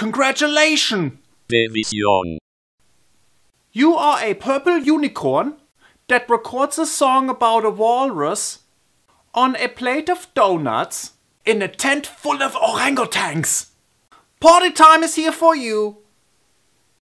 Congratulations! Division. Er you are a purple unicorn that records a song about a walrus on a plate of donuts in a tent full of orangutans. Party time is here for you!